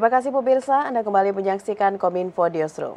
Terima kasih pemirsa, Anda kembali menyaksikan Kominfo Newsroom.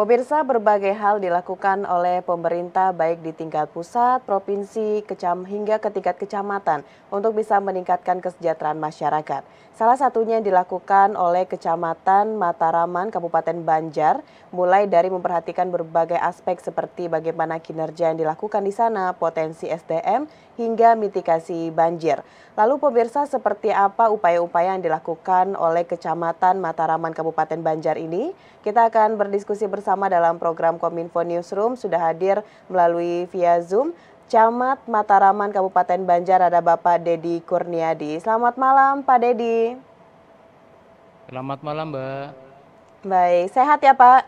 Pemirsa, berbagai hal dilakukan oleh pemerintah baik di tingkat pusat, provinsi, kecam hingga ke tingkat kecamatan untuk bisa meningkatkan kesejahteraan masyarakat. Salah satunya yang dilakukan oleh Kecamatan Mataraman, Kabupaten Banjar, mulai dari memperhatikan berbagai aspek seperti bagaimana kinerja yang dilakukan di sana, potensi SDM, hingga mitigasi banjir. Lalu pemirsa seperti apa upaya-upaya yang dilakukan oleh Kecamatan Mataraman, Kabupaten Banjar ini? Kita akan berdiskusi bersama dalam program Kominfo Newsroom, sudah hadir melalui via Zoom Camat Mataraman Kabupaten Banjar ada Bapak Dedi Kurniadi. Selamat malam Pak Dedi. Selamat malam Mbak. Baik, sehat ya Pak?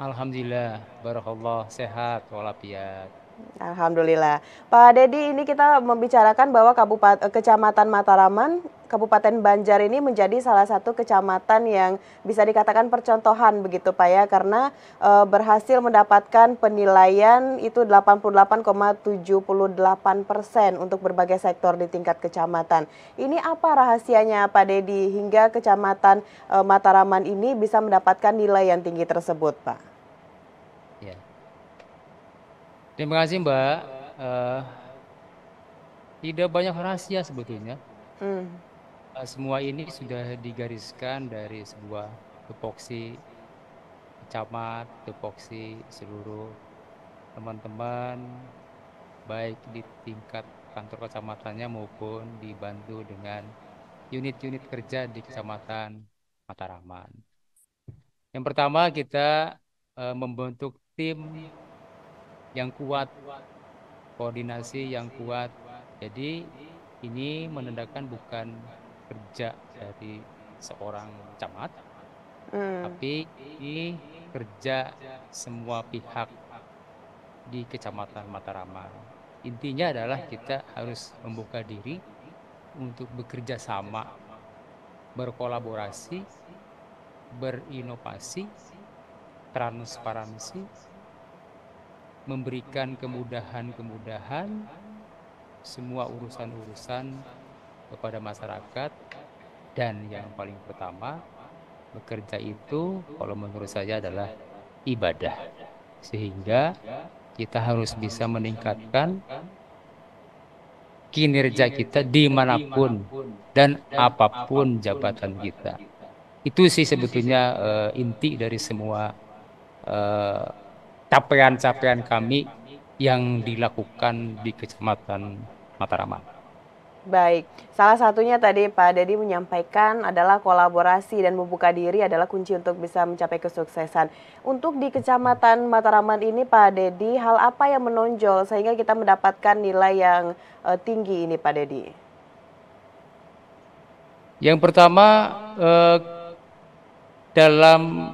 Alhamdulillah, Barakallah, sehat walafiat. Alhamdulillah. Pak Dedi, ini kita membicarakan bahwa Kabupaten eh, Kecamatan Mataraman, Kabupaten Banjar ini menjadi salah satu kecamatan yang bisa dikatakan percontohan begitu Pak ya karena e, berhasil mendapatkan penilaian itu 88,78 persen untuk berbagai sektor di tingkat kecamatan. Ini apa rahasianya Pak Dedi hingga Kecamatan e, Mataraman ini bisa mendapatkan nilai yang tinggi tersebut Pak? Terima kasih Mbak. Uh, tidak banyak rahasia sebetulnya. Hmm. Uh, semua ini sudah digariskan dari sebuah tupoksi camat, tupoksi seluruh teman-teman, baik di tingkat kantor kecamatannya maupun dibantu dengan unit-unit kerja di Kecamatan Mataraman. Yang pertama kita uh, membentuk tim yang kuat, koordinasi yang kuat. Jadi ini menandakan bukan kerja dari seorang camat, hmm. tapi ini kerja semua pihak di Kecamatan Mataraman Intinya adalah kita harus membuka diri untuk bekerja sama, berkolaborasi, berinovasi, transparansi, memberikan kemudahan-kemudahan semua urusan-urusan kepada masyarakat dan yang paling pertama bekerja itu kalau menurut saya adalah ibadah sehingga kita harus bisa meningkatkan kinerja kita dimanapun dan apapun jabatan kita itu sih sebetulnya uh, inti dari semua uh, capaian-capaian kami yang dilakukan di Kecamatan Mataraman. Baik, salah satunya tadi Pak Dedi menyampaikan adalah kolaborasi dan membuka diri adalah kunci untuk bisa mencapai kesuksesan. Untuk di Kecamatan Mataraman ini Pak Dedi, hal apa yang menonjol sehingga kita mendapatkan nilai yang uh, tinggi ini Pak Dedi? Yang pertama uh, dalam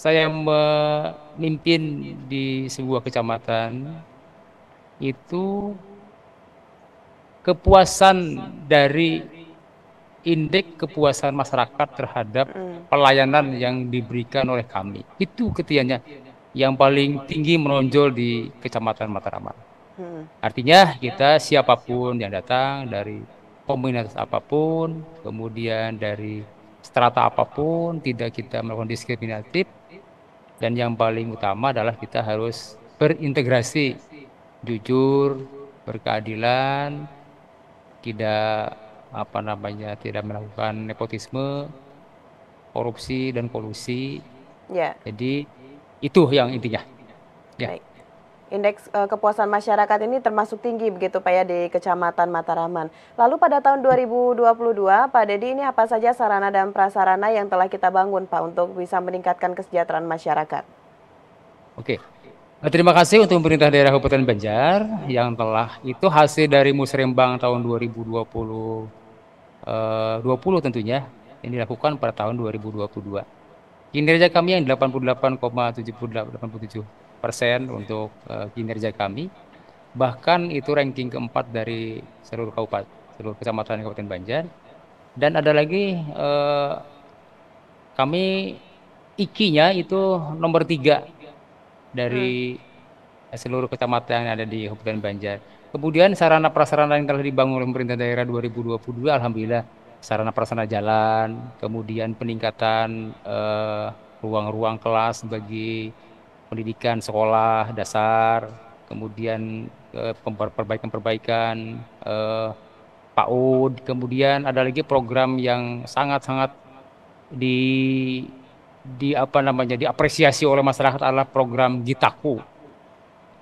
saya memimpin di sebuah kecamatan itu kepuasan dari indeks kepuasan masyarakat terhadap hmm. pelayanan yang diberikan oleh kami. Itu ketiannya yang paling tinggi menonjol di Kecamatan Mataraman. Hmm. Artinya kita siapapun yang datang dari komunitas apapun, kemudian dari strata apapun, tidak kita melakukan diskriminatif, dan yang paling utama adalah kita harus berintegrasi, jujur, berkeadilan, tidak apa namanya tidak melakukan nepotisme, korupsi dan kolusi. Ya. Jadi itu yang intinya. Ya. Baik. Indeks uh, kepuasan masyarakat ini termasuk tinggi begitu Pak ya di Kecamatan Mataraman. Lalu pada tahun 2022 Pak Dedi ini apa saja sarana dan prasarana yang telah kita bangun Pak untuk bisa meningkatkan kesejahteraan masyarakat? Oke. Terima kasih untuk pemerintah daerah Kabupaten Banjar yang telah itu hasil dari Musrembang tahun 2020 uh, 20 tentunya yang dilakukan pada tahun 2022. Kinerja kami yang 88,78 87 persen untuk uh, kinerja kami. Bahkan itu ranking keempat dari seluruh kabupaten, seluruh kecamatan Kabupaten Banjar. Dan ada lagi uh, kami ikinya itu nomor tiga dari hmm. seluruh kecamatan yang ada di Kabupaten Banjar. Kemudian sarana prasarana yang telah dibangun oleh pemerintah daerah 2022, alhamdulillah sarana prasarana jalan, kemudian peningkatan eh, ruang-ruang uh, kelas bagi pendidikan sekolah dasar, kemudian eh, perbaikan-perbaikan eh, PAUD, kemudian ada lagi program yang sangat-sangat di di apa namanya diapresiasi oleh masyarakat adalah program Gitaku.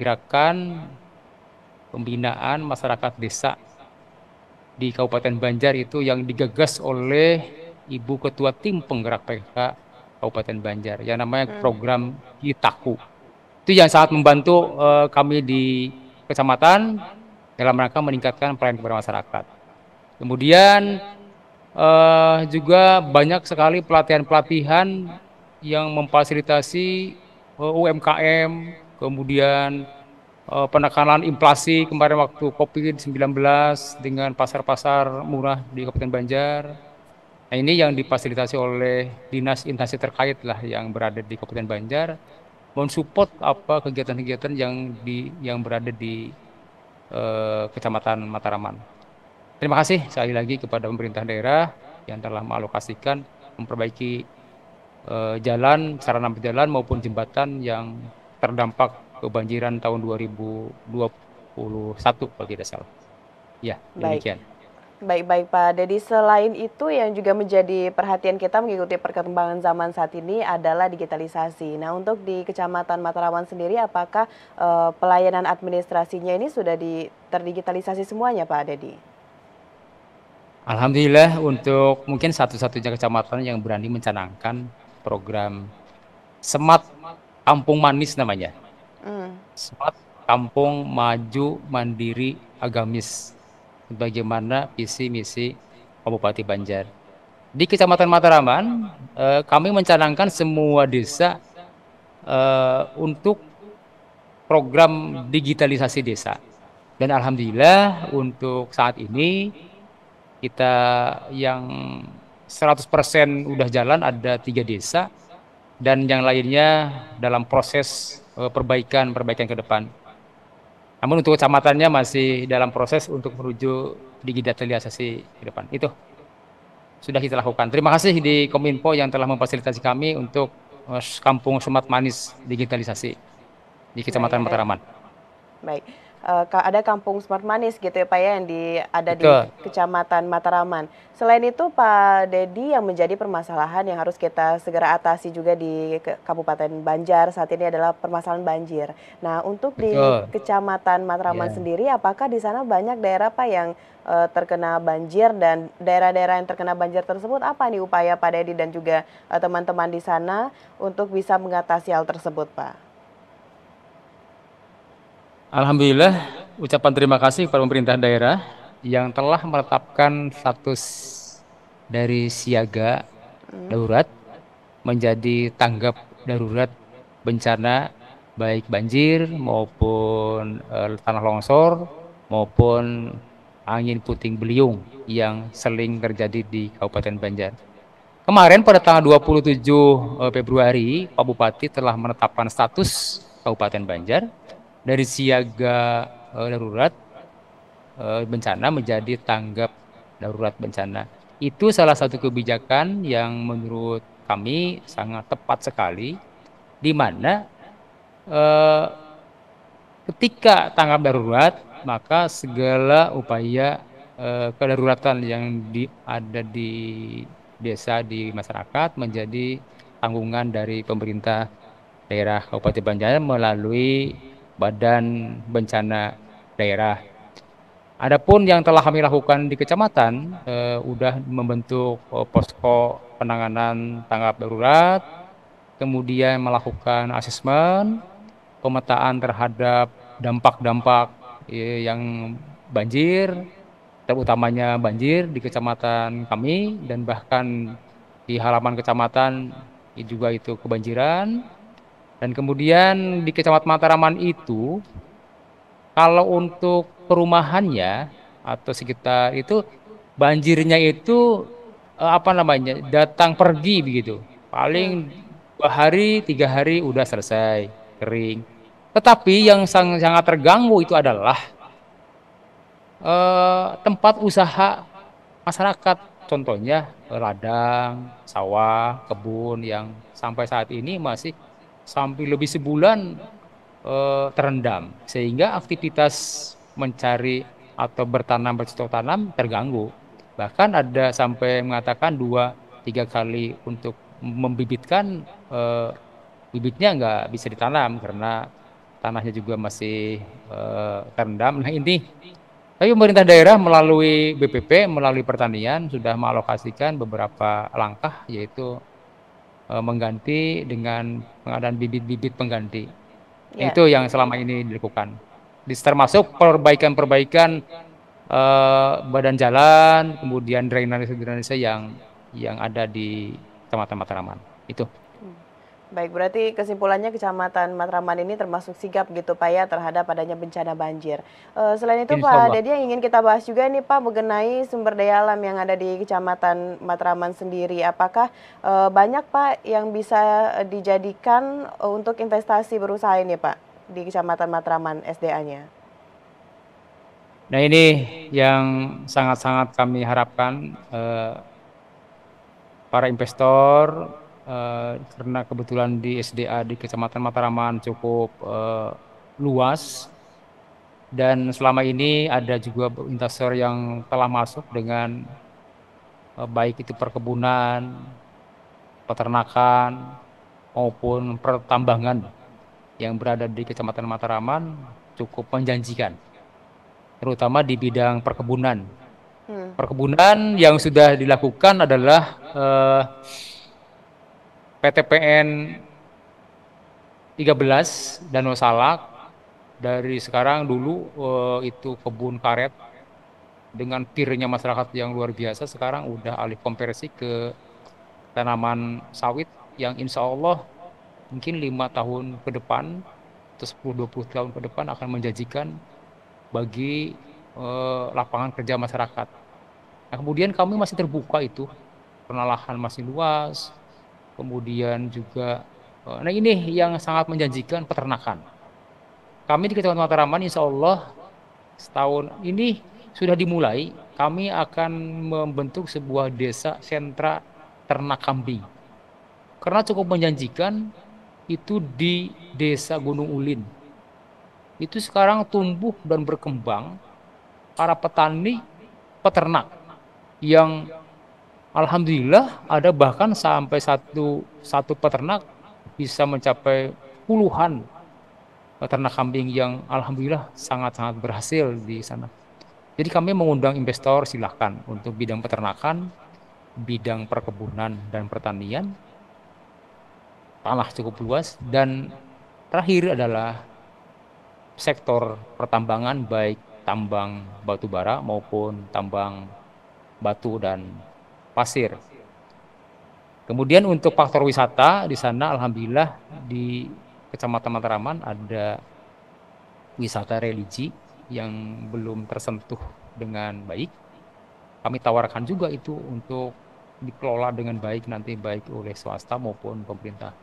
Gerakan pembinaan masyarakat desa di Kabupaten Banjar itu yang digagas oleh Ibu Ketua Tim Penggerak PKK Kabupaten Banjar yang namanya hmm. program Kitaku. Itu yang sangat membantu uh, kami di kecamatan dalam rangka meningkatkan pelayanan kepada masyarakat. Kemudian uh, juga banyak sekali pelatihan-pelatihan yang memfasilitasi uh, eh, UMKM, kemudian uh, penekanan inflasi kemarin waktu COVID-19 dengan pasar-pasar murah di Kabupaten Banjar Nah, ini yang difasilitasi oleh dinas instansi terkait lah yang berada di Kabupaten Banjar mensupport apa kegiatan-kegiatan yang di yang berada di eh, Kecamatan Mataraman. Terima kasih sekali lagi kepada pemerintah daerah yang telah mengalokasikan memperbaiki eh, jalan, sarana berjalan maupun jembatan yang terdampak kebanjiran tahun 2021 kalau tidak salah. Ya, demikian. Baik. Baik-baik Pak Dedi, selain itu yang juga menjadi perhatian kita mengikuti perkembangan zaman saat ini adalah digitalisasi. Nah untuk di Kecamatan Matarawan sendiri apakah uh, pelayanan administrasinya ini sudah di, terdigitalisasi semuanya Pak Dedi? Alhamdulillah untuk mungkin satu-satunya kecamatan yang berani mencanangkan program Semat Kampung Manis namanya. Hmm. Smart Semat Kampung Maju Mandiri Agamis bagaimana visi misi Bupati Banjar. Di Kecamatan Mataraman, eh, kami mencanangkan semua desa eh, untuk program digitalisasi desa. Dan alhamdulillah untuk saat ini kita yang 100% udah jalan ada tiga desa dan yang lainnya dalam proses eh, perbaikan-perbaikan ke depan. Namun untuk kecamatannya masih dalam proses untuk menuju digitalisasi ke depan. Itu sudah kita lakukan. Terima kasih di Kominfo yang telah memfasilitasi kami untuk eh, Kampung sumat Manis digitalisasi di Kecamatan Mataraman. Baik uh, ada kampung Smart Manis gitu ya Pak ya yang di ada Betul. di Kecamatan Mataraman. Selain itu Pak Dedi yang menjadi permasalahan yang harus kita segera atasi juga di Kabupaten Banjar saat ini adalah permasalahan banjir. Nah, untuk di Kecamatan Mataraman yeah. sendiri apakah di sana banyak daerah Pak yang uh, terkena banjir dan daerah-daerah yang terkena banjir tersebut apa nih upaya Pak Dedi dan juga eh, teman-teman uh, teman -teman di sana untuk bisa mengatasi hal tersebut Pak? Alhamdulillah, ucapan terima kasih kepada pemerintah daerah yang telah menetapkan status dari siaga hmm. darurat menjadi tanggap darurat bencana baik banjir maupun uh, tanah longsor maupun angin puting beliung yang sering terjadi di Kabupaten Banjar. Kemarin pada tanggal 27 eh, Februari, Pak Bupati telah menetapkan status Kabupaten Banjar dari siaga uh, darurat uh, bencana menjadi tanggap darurat bencana. Itu salah satu kebijakan yang menurut kami sangat tepat sekali di mana uh, ketika tanggap darurat maka segala upaya uh, kedaruratan yang di, ada di desa di masyarakat menjadi tanggungan dari pemerintah daerah Kabupaten Banjar melalui badan bencana daerah. Adapun yang telah kami lakukan di kecamatan, eh, udah membentuk eh, posko penanganan tanggap darurat, kemudian melakukan asesmen, pemetaan terhadap dampak-dampak eh, yang banjir, terutamanya banjir di kecamatan kami dan bahkan di halaman kecamatan juga itu kebanjiran dan kemudian di Kecamatan Mataraman itu, kalau untuk perumahannya atau sekitar itu banjirnya itu eh, apa namanya datang pergi begitu paling dua hari tiga hari udah selesai kering tetapi yang sangat, sangat terganggu itu adalah eh, tempat usaha masyarakat contohnya eh, ladang sawah kebun yang sampai saat ini masih sampai lebih sebulan eh, terendam sehingga aktivitas mencari atau bertanam bercocok tanam terganggu bahkan ada sampai mengatakan dua tiga kali untuk membibitkan eh, bibitnya nggak bisa ditanam karena tanahnya juga masih eh, terendam nah ini tapi pemerintah daerah melalui BPP melalui pertanian sudah mengalokasikan beberapa langkah yaitu uh, mengganti dengan pengadaan bibit-bibit pengganti. Ya. Itu yang selama ini dilakukan. Termasuk perbaikan-perbaikan uh, badan jalan, kemudian drainase-drainase yang yang ada di tempat-tempat ramah. Itu. Baik, berarti kesimpulannya Kecamatan Matraman ini termasuk sigap gitu Pak ya terhadap adanya bencana banjir. Uh, selain itu Insya Pak Dedi yang ingin kita bahas juga nih Pak mengenai sumber daya alam yang ada di Kecamatan Matraman sendiri. Apakah uh, banyak Pak yang bisa dijadikan eh, untuk investasi berusaha ini Pak di Kecamatan Matraman SDA-nya? Nah ini yang sangat-sangat kami harapkan uh, para investor, Uh, karena kebetulan di SDA di Kecamatan Mataraman cukup uh, luas dan selama ini ada juga investor yang telah masuk dengan uh, baik itu perkebunan, peternakan maupun pertambangan yang berada di Kecamatan Mataraman cukup menjanjikan terutama di bidang perkebunan. Hmm. Perkebunan yang sudah dilakukan adalah uh, PTPN 13 Danau Salak dari sekarang dulu uh, itu kebun karet dengan pirnya masyarakat yang luar biasa sekarang udah alih konversi ke tanaman sawit yang insya Allah mungkin lima tahun ke depan atau 10-20 tahun ke depan akan menjanjikan bagi eh, lapangan kerja masyarakat. Nah, kemudian kami masih terbuka itu, penalahan masih luas, kemudian juga eh, nah ini yang sangat menjanjikan peternakan. Kami di Kecamatan Mataraman insya Allah setahun ini sudah dimulai kami akan membentuk sebuah desa sentra ternak kambing. Karena cukup menjanjikan itu di desa Gunung Ulin. Itu sekarang tumbuh dan berkembang para petani peternak yang Alhamdulillah ada bahkan sampai satu satu peternak bisa mencapai puluhan peternak kambing yang alhamdulillah sangat-sangat berhasil di sana. Jadi kami mengundang investor silahkan untuk bidang peternakan, bidang perkebunan dan pertanian, tanah cukup luas dan terakhir adalah sektor pertambangan baik tambang batu bara maupun tambang batu dan pasir. Kemudian untuk faktor wisata di sana alhamdulillah di Kecamatan Mataraman ada wisata religi yang belum tersentuh dengan baik. Kami tawarkan juga itu untuk dikelola dengan baik nanti baik oleh swasta maupun pemerintah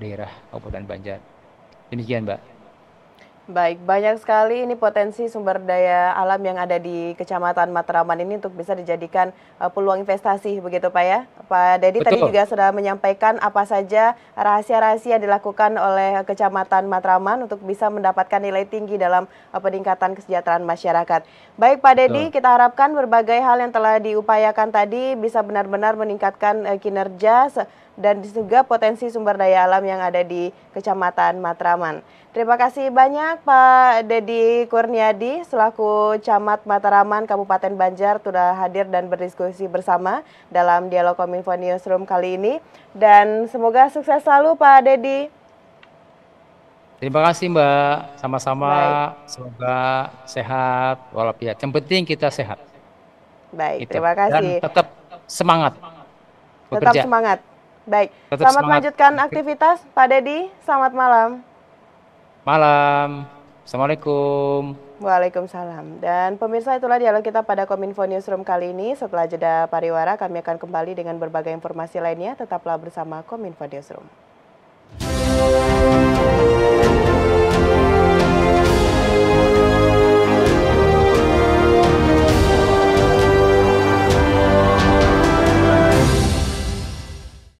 daerah Kabupaten Banjar. Demikian, Mbak. Baik, banyak sekali ini potensi sumber daya alam yang ada di Kecamatan Matraman ini untuk bisa dijadikan eh, peluang investasi begitu Pak ya. Pak Dedi tadi juga sudah menyampaikan apa saja rahasia-rahasia yang dilakukan oleh Kecamatan Matraman untuk bisa mendapatkan nilai tinggi dalam eh, peningkatan kesejahteraan masyarakat. Baik Pak Dedi, kita harapkan berbagai hal yang telah diupayakan tadi bisa benar-benar meningkatkan eh, kinerja dan juga potensi sumber daya alam yang ada di Kecamatan Matraman. Terima kasih banyak Pak Dedi Kurniadi selaku Camat Mataraman Kabupaten Banjar sudah hadir dan berdiskusi bersama dalam dialog Kominfo Newsroom kali ini dan semoga sukses selalu Pak Dedi. Terima kasih Mbak, sama-sama. Semoga sehat walafiat. Yang penting kita sehat. Baik, Itu. terima kasih. Dan tetap semangat. Bekerja. Tetap semangat. Baik, Tetap selamat semangat. melanjutkan aktivitas Pak Dedi. Selamat malam. Malam. Assalamualaikum. Waalaikumsalam. Dan pemirsa itulah dialog kita pada Kominfo Newsroom kali ini. Setelah jeda pariwara kami akan kembali dengan berbagai informasi lainnya. Tetaplah bersama Kominfo Newsroom.